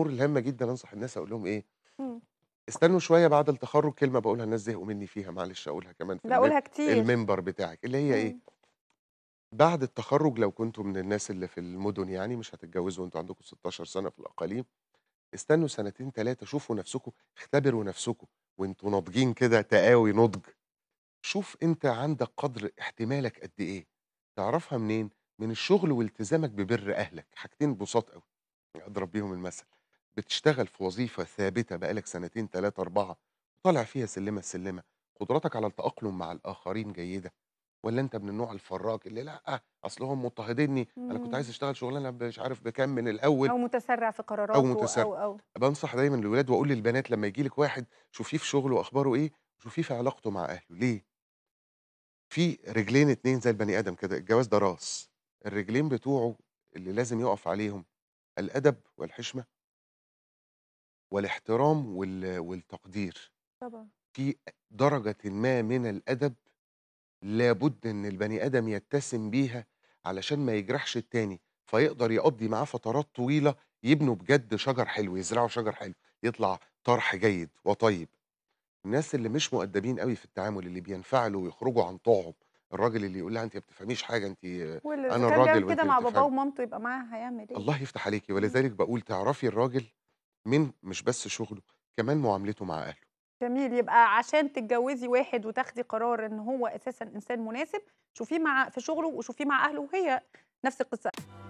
الامور الهامه جدا انصح الناس اقول لهم ايه مم. استنوا شويه بعد التخرج كلمه بقولها الناس زهقوا مني فيها معلش اقولها كمان في لا كتير المنبر بتاعك اللي هي مم. ايه إمم. بعد التخرج لو كنتوا من الناس اللي في المدن يعني مش هتتجوزوا وانتوا عندكم 16 سنه في الاقاليم استنوا سنتين ثلاثه شوفوا نفسكم اختبروا نفسكم وانتوا ناضجين كده تقاوي نضج شوف انت عندك قدر احتمالك قد ايه تعرفها منين من الشغل والتزامك ببر اهلك حاجتين بساط قوي اضرب بيهم المثل بتشتغل في وظيفة ثابتة بقالك سنتين، ثلاثه اربعه وطالع فيها سلِّمة، سلِّمة، قدراتك على التأقلم مع الآخرين جيدة ولا أنت من النوع الفراج اللي لأ، أصل هُم مضطهدينّي، أنا كنت إمم. عايز أشتغل شُغلانة مش عارف بكام من الأول. أو متسرّع في أو قراراته متسرّع. أو، أو. بنصح دايمًا الولاد وأقول للبنات لمّا يجي لِك واحد شوفيه في شُغله وأخباره إيه، شوفيه في علاقته مع أهله، ليه؟ في رجلين اتنين زي البني آدم كده، الجواز ده راس، الرجلين بتوعه اللي لازم يُقف عليهم الأدب والحشمة والاحترام والتقدير طبعا في درجة ما من الأدب لابد إن البني آدم يتسم بيها علشان ما يجرحش التاني فيقدر يقضي معاه فترات طويلة يبنوا بجد شجر حلو يزرعوا شجر حلو يطلع طرح جيد وطيب الناس اللي مش مؤدبين قوي في التعامل اللي بينفعلوا ويخرجوا عن طوعهم الراجل اللي يقول لها انت ما بتفهميش حاجه انت انا الراجل كده مع باباه ومامته يبقى معاها هيعمل ايه الله يفتح عليكي إمم. ولذلك بقول تعرفي الراجل من مش بس شغله، كمان معاملته مع أهله. جميل، يبقى عشان تتجوزي واحد وتاخدي قرار إن هو أساسًا إنسان مناسب، شوفيه مع في شغله وشوفيه مع أهله، وهي نفس القصة.